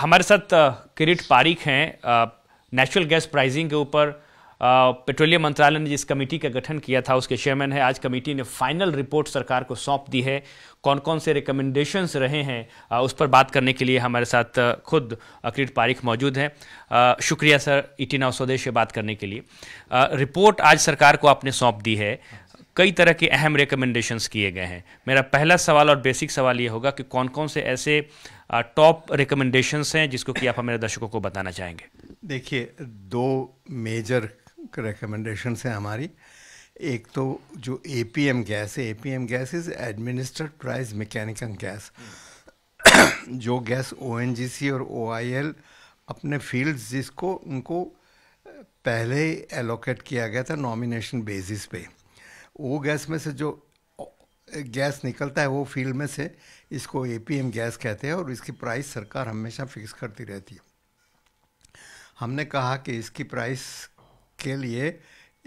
हमारे साथ किरीट पारिक हैं नेचुरल गैस प्राइसिंग के ऊपर पेट्रोलियम मंत्रालय ने जिस कमेटी का गठन किया था उसके चेयरमैन है आज कमेटी ने फाइनल रिपोर्ट सरकार को सौंप दी है कौन कौन से रिकमेंडेशंस रहे हैं आ, उस पर बात करने के लिए हमारे साथ खुद किरीट पारिक मौजूद हैं शुक्रिया सर इटी नाव स्वदेश से बात करने के लिए आ, रिपोर्ट आज सरकार को आपने सौंप दी है कई तरह के अहम रिकमेंडेशंस किए गए हैं मेरा पहला सवाल और बेसिक सवाल ये होगा कि कौन कौन से ऐसे टॉप रिकमेंडेशंस हैं जिसको कि आप हमारे दर्शकों को बताना चाहेंगे देखिए दो मेजर रिकमेंडेशंस हैं हमारी एक तो जो ए पी एम गैस है A P M gas is administered price mechanical gas जो gas O N G C और ओ आई एल अपने फील्ड जिसको उनको पहले एलोकेट किया गया था नॉमिनेशन बेसिस पे वो गैस में से जो गैस निकलता है वो फील्ड में से इसको ए गैस कहते हैं और इसकी प्राइस सरकार हमेशा फिक्स करती रहती है हमने कहा कि इसकी प्राइस के लिए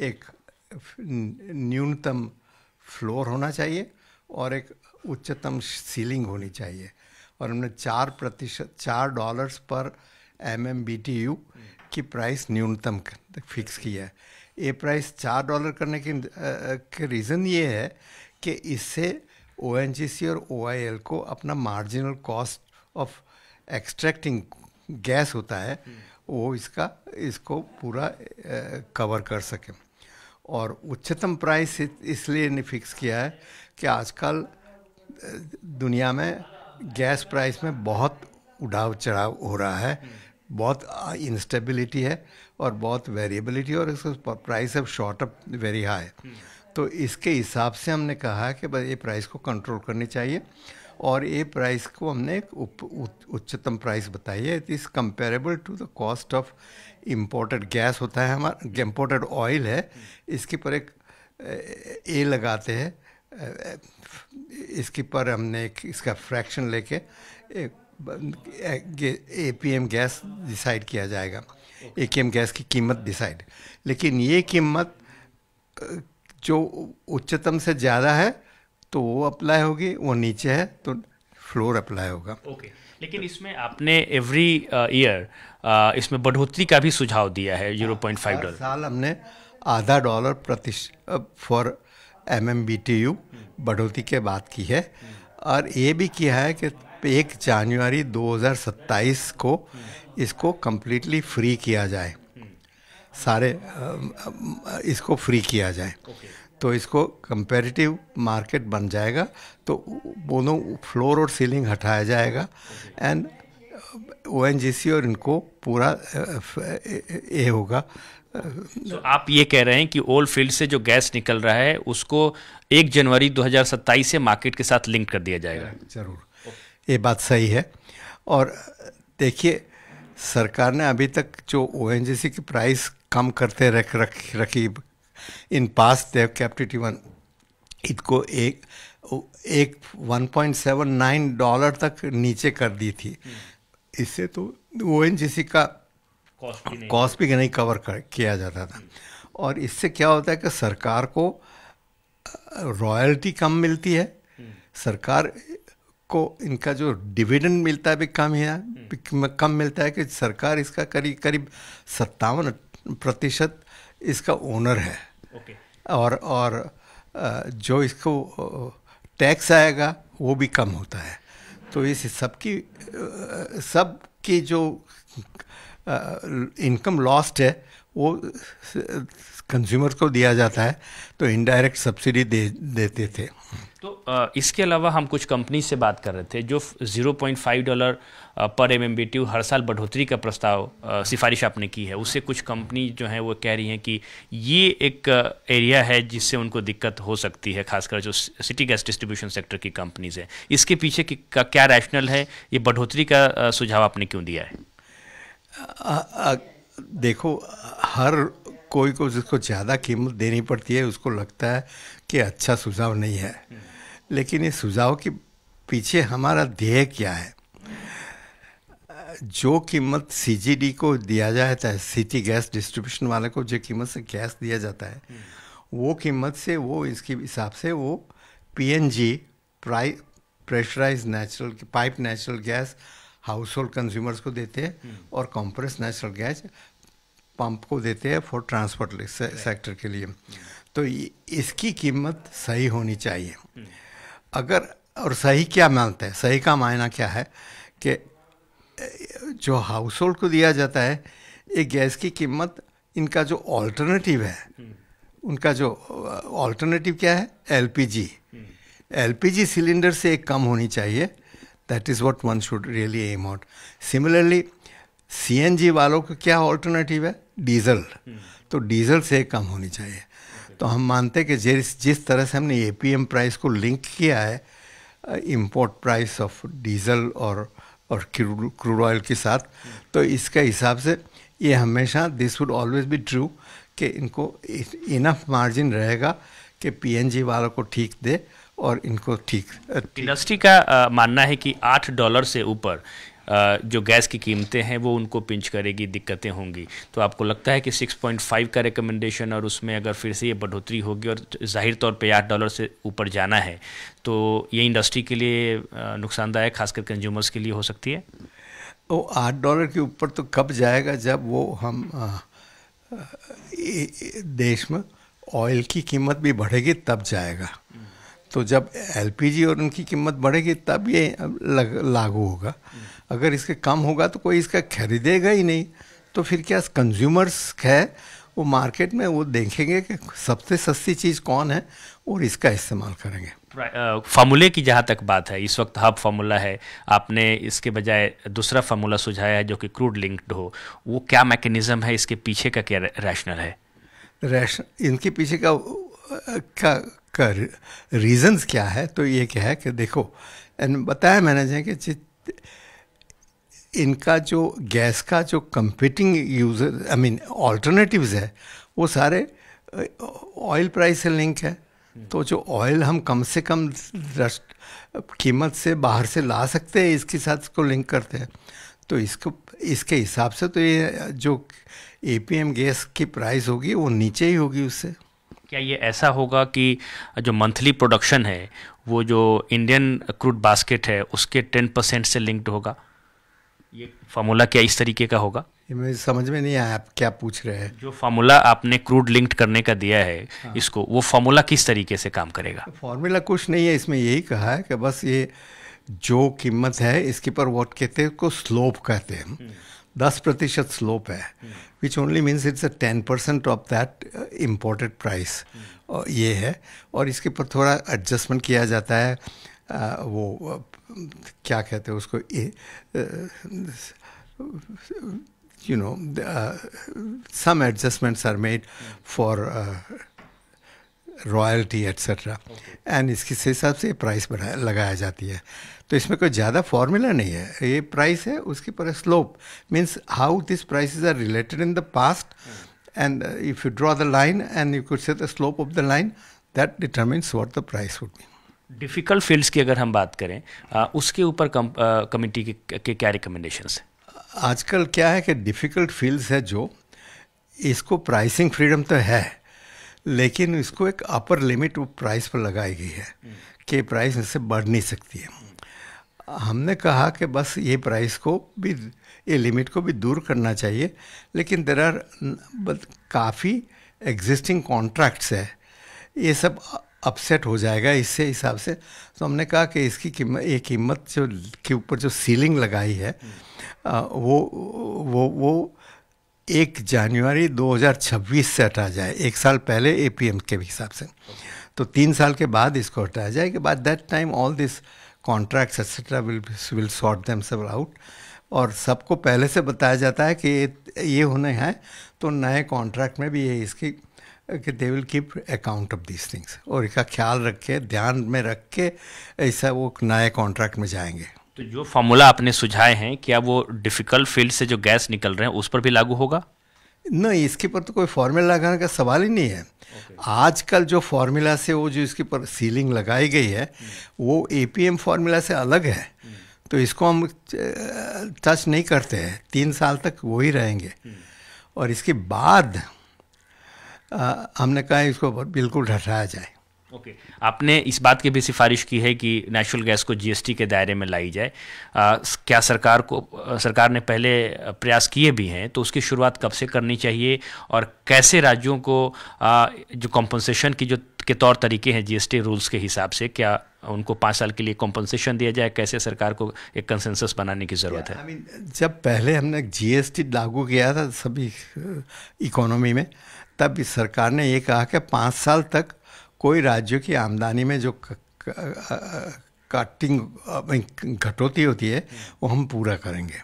एक न्यूनतम फ्लोर होना चाहिए और एक उच्चतम सीलिंग होनी चाहिए और हमने चार प्रतिशत चार डॉलर्स पर M M B T U की प्राइस न्यूनतम फिक्स की है ये प्राइस चार डॉलर करने की, के रीज़न ये है कि इससे ओ और ओ को अपना marginal cost of extracting gas होता है वो इसका इसको पूरा कवर कर सकें और उच्चतम प्राइस इसलिए ने फिक्स किया है कि आजकल दुनिया में गैस प्राइस में बहुत उड़ाव चढ़ाव हो रहा है बहुत इंस्टेबिलिटी uh, है और बहुत वेरिएबिलिटी और इसका प्राइस अब शॉर्ट अप वेरी हाई तो इसके हिसाब से हमने कहा कि भाई ये प्राइस को कंट्रोल करनी चाहिए और ये प्राइस को हमने एक उच्चतम प्राइस बताई है it is comparable to the cost of imported gas होता है हमारा इम्पोर्टेड ऑयल है hmm. इसके पर एक ए लगाते हैं इसके पर हमने एक इसका फ्रैक्शन लेके एक A P M gas decide किया जाएगा ए के एम गैस की कीमत डिसाइड लेकिन ये कीमत जो उच्चतम से ज़्यादा है तो वो अप्लाई होगी वो नीचे है तो फ्लोर अप्लाई होगा ओके okay. लेकिन इसमें आपने एवरी ईयर uh, uh, इसमें बढ़ोतरी का भी सुझाव दिया है जीरो पॉइंट फाइव डॉलर साल हमने आधा डॉलर प्रति for M M B T U बढ़ोतरी के बात की है हम्म। और ये भी किया है कि एक जनवरी 2027 को इसको कम्प्लीटली फ्री किया जाए सारे इसको फ्री किया जाए तो इसको कंपेरेटिव मार्केट बन जाएगा तो दोनों फ्लोर और सीलिंग हटाया जाएगा एंड ओ और इनको पूरा ये होगा तो आप ये कह रहे हैं कि ओल्ड फील्ड से जो गैस निकल रहा है उसको एक जनवरी 2027 से मार्केट के साथ लिंक कर दिया जाएगा जरूर ये बात सही है और देखिए सरकार ने अभी तक जो ओ की प्राइस कम करते रख रख रखी इन पास देव कैप्टिटी वन इसको एक एक 1.79 डॉलर तक नीचे कर दी थी इससे तो ओ एन जी सी का कॉस्ट भी नहीं कवर कर किया जाता था और इससे क्या होता है कि सरकार को रॉयल्टी कम मिलती है हम्म। सरकार को इनका जो डिविडेंड मिलता है भी कम है हम्म। कम मिलता है कि सरकार इसका करीब करीब सत्तावन प्रतिशत इसका ओनर है okay. और और जो इसको टैक्स आएगा वो भी कम होता है तो इस सबकी सबकी जो इनकम लॉस्ट है वो कंज्यूमर को दिया जाता है तो इनडायरेक्ट सब्सिडी दे देते थे तो इसके अलावा हम कुछ कंपनी से बात कर रहे थे जो 0.5 डॉलर पर एम एम हर साल बढ़ोतरी का प्रस्ताव सिफारिश आपने की है उससे कुछ कंपनी जो है वो कह रही हैं कि ये एक एरिया है जिससे उनको दिक्कत हो सकती है खासकर जो सिटी गैस डिस्ट्रीब्यूशन सेक्टर की कंपनीज है इसके पीछे की क्या रैशनल है ये बढ़ोतरी का सुझाव आपने क्यों दिया है आ, आ, देखो हर कोई को जिसको ज़्यादा कीमत देनी पड़ती है उसको लगता है कि अच्छा सुझाव नहीं है लेकिन ये सुझाव के पीछे हमारा ध्येय क्या है जो कीमत सीजीडी को दिया जाता है सिटी गैस डिस्ट्रीब्यूशन वाले को जो कीमत से गैस दिया जाता है वो कीमत से वो इसके हिसाब से वो पीएनजी प्राइ pressurise natural pipe natural gas household consumers को देते हैं और कंप्रेस नेचुरल गैस पंप को देते हैं फॉर ट्रांसपोर्ट से, सेक्टर के लिए तो इसकी कीमत सही होनी चाहिए हम्म। अगर और सही क्या मानते हैं सही का मायना क्या है कि जो हाउस होल्ड को दिया जाता है ये गैस की कीमत इनका जो ऑल्टरनेटिव है हम्म। उनका जो ऑल्टरनेटिव क्या है एलपीजी एलपीजी सिलेंडर से एक कम होनी चाहिए that is what one should really aim out similarly CNG वालों का क्या ऑल्टरनेटिव है डीज़ल हम्म। तो डीज़ल से कम होनी चाहिए तो हम मानते हैं कि जिस जिस तरह से हमने ए प्राइस को लिंक किया है इम्पोर्ट प्राइस ऑफ डीज़ल और और क्रूड ऑयल के साथ हम्म। तो इसके हिसाब से ये हमेशा this would always be true कि इनको इनफ मार्जिन रहेगा कि पीएनजी वालों को ठीक दे और इनको ठीक इंडस्ट्री का आ, मानना है कि आठ डॉलर से ऊपर जो गैस की कीमतें हैं वो उनको पिंच करेगी दिक्कतें होंगी तो आपको लगता है कि 6.5 का रिकमेंडेशन और उसमें अगर फिर से ये बढ़ोतरी होगी और जाहिर तौर पे आठ डॉलर से ऊपर जाना है तो ये इंडस्ट्री के लिए नुकसानदायक खासकर कंज्यूमर्स के लिए हो सकती है वो आठ डॉलर के ऊपर तो कब जाएगा जब वो हम आ, देश में ऑयल की कीमत भी बढ़ेगी तब जाएगा तो जब एलपीजी और उनकी कीमत बढ़ेगी तब ये लागू होगा अगर इसके कम होगा तो कोई इसका खरीदेगा ही नहीं तो फिर क्या कंज्यूमर्स है वो मार्केट में वो देखेंगे कि सबसे सस्ती चीज़ कौन है और इसका इस्तेमाल करेंगे फार्मूले uh, की जहाँ तक बात है इस वक्त हब फार्मूला है आपने इसके बजाय दूसरा फार्मूला सुझाया है जो कि क्रूड लिंक्ड हो वो क्या मैकेनिज्म है इसके पीछे का क्या रैशनल है रैशन इनके पीछे का क्या कर रीजंस क्या है तो ये क्या है कि देखो बताया मैंने कि इनका जो गैस का जो competing user I mean alternatives है वो सारे ऑयल प्राइस से लिंक है तो जो ऑयल हम कम से कम कीमत से बाहर से ला सकते हैं इसके साथ इसको लिंक करते हैं तो इसको इसके हिसाब से तो ये जो एम गैस की प्राइस होगी वो नीचे ही होगी उससे क्या ये ऐसा होगा कि जो मंथली प्रोडक्शन है वो जो इंडियन क्रूड बास्केट है उसके टेन परसेंट से लिंक्ड होगा ये फार्मूला क्या इस तरीके का होगा ये मुझे समझ में नहीं आया आप क्या पूछ रहे हैं जो फार्मूला आपने क्रूड लिंक्ड करने का दिया है हाँ। इसको वो फार्मूला किस तरीके से काम करेगा फार्मूला कुछ नहीं है इसमें यही कहा है कि बस ये जो कीमत है इसके पर वॉट कहते हैं उसको स्लोप कहते हैं हम्म। दस प्रतिशत स्लोप है which only means it's a ten percent of that imported price ये है और इसके पर थोड़ा एडजस्टमेंट किया जाता है आ, uh, वो uh, क्या कहते हैं उसको you know uh, some adjustments are made royalty etcetera and इसके हिसाब से प्राइस बढ़ा लगाया जाती है तो इसमें कोई ज़्यादा फॉर्मूला नहीं है ये प्राइस है उसके पर slope means how this prices are related in the past and if you draw the line and you could say the slope of the line that determines what the price would be difficult fields की अगर हम बात करें आ, उसके ऊपर committee के, के क्या रिकमेंडेशन है आजकल क्या है कि डिफ़िकल्ट फील्ड्स है जो इसको प्राइसिंग फ्रीडम तो है लेकिन इसको एक अपर लिमिट प्राइस पर लगाई गई है कि प्राइस इससे बढ़ नहीं सकती है हमने कहा कि बस ये प्राइस को भी ये लिमिट को भी दूर करना चाहिए लेकिन देर आर काफ़ी एग्जिस्टिंग कॉन्ट्रैक्ट्स है ये सब अपसेट हो जाएगा इससे हिसाब से तो हमने कहा कि इसकी कीमत ये कीमत जो के ऊपर जो सीलिंग लगाई है आ, वो वो वो एक जनवरी 2026 से हटा जाए एक साल पहले ए के हिसाब से तो तीन साल के बाद इसको हटाया जाए कि बाद that time all this contracts etcetera will will sort them सब आउट और सबको पहले से बताया जाता है कि ये होने हैं तो नए कॉन्ट्रैक्ट में भी ये इसकी they will keep account of these things और इसका ख्याल रख के ध्यान में रख के ऐसा वो नए कॉन्ट्रैक्ट में जाएंगे तो जो फार्मूला आपने सुझाए हैं क्या वो डिफ़िकल्ट फील्ड से जो गैस निकल रहे हैं उस पर भी लागू होगा नहीं इसके पर तो कोई फॉर्मूला लगाने का सवाल ही नहीं है okay. आजकल जो फार्मूला से वो जो इसके पर सीलिंग लगाई गई है hmm. वो एम फार्मूला से अलग है hmm. तो इसको हम टच नहीं करते हैं तीन साल तक वही रहेंगे hmm. और इसके बाद आ, हमने कहा इसको बिल्कुल हटाया जाए ओके okay. आपने इस बात की भी सिफारिश की है कि नेचुरल गैस को जीएसटी के दायरे में लाई जाए आ, क्या सरकार को सरकार ने पहले प्रयास किए भी हैं तो उसकी शुरुआत कब से करनी चाहिए और कैसे राज्यों को आ, जो कॉम्पनसेशन की जो के तौर तरीके हैं जीएसटी रूल्स के हिसाब से क्या उनको पाँच साल के लिए कॉम्पनसेशन दिया जाए कैसे सरकार को एक कंसेंसस बनाने की ज़रूरत है जब पहले हमने जीएसटी लागू किया था सभी इकोनॉमी में तब इस सरकार ने ये कहा कि पाँच साल तक कोई राज्यों की आमदनी में जो काटिंग घटौती होती है वो हम पूरा करेंगे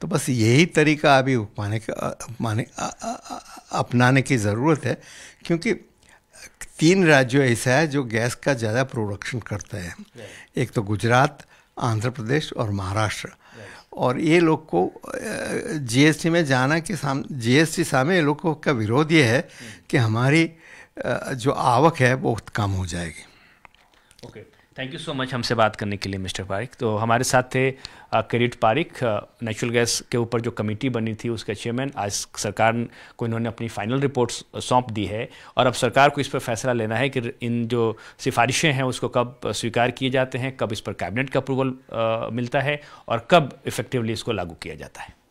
तो बस यही तरीका अभी माने माने अपनाने की ज़रूरत है क्योंकि तीन राज्य ऐसा है जो गैस का ज़्यादा प्रोडक्शन करते हैं एक तो गुजरात आंध्र प्रदेश और महाराष्ट्र और ये लोग को जीएसटी में जाना के साम जीएसटी सामने ये लोग का विरोध ये है कि हमारी जो आवक है बहुत कम हो जाएगी okay okay. Thank you so much हमसे बात करने के लिए मिस्टर पारिक तो हमारे साथ थे क्रेडिट पारिक नेचुरल गैस के ऊपर जो कमेटी बनी थी उसके चेयरमैन आज सरकार को इन्होंने अपनी फाइनल रिपोर्ट सौंप दी है और अब सरकार को इस पर फैसला लेना है कि इन जो सिफारिशें हैं उसको कब स्वीकार किए जाते हैं कब इस पर कैबिनेट का अप्रूवल मिलता है और कब इफेक्टिवली इसको लागू किया जाता है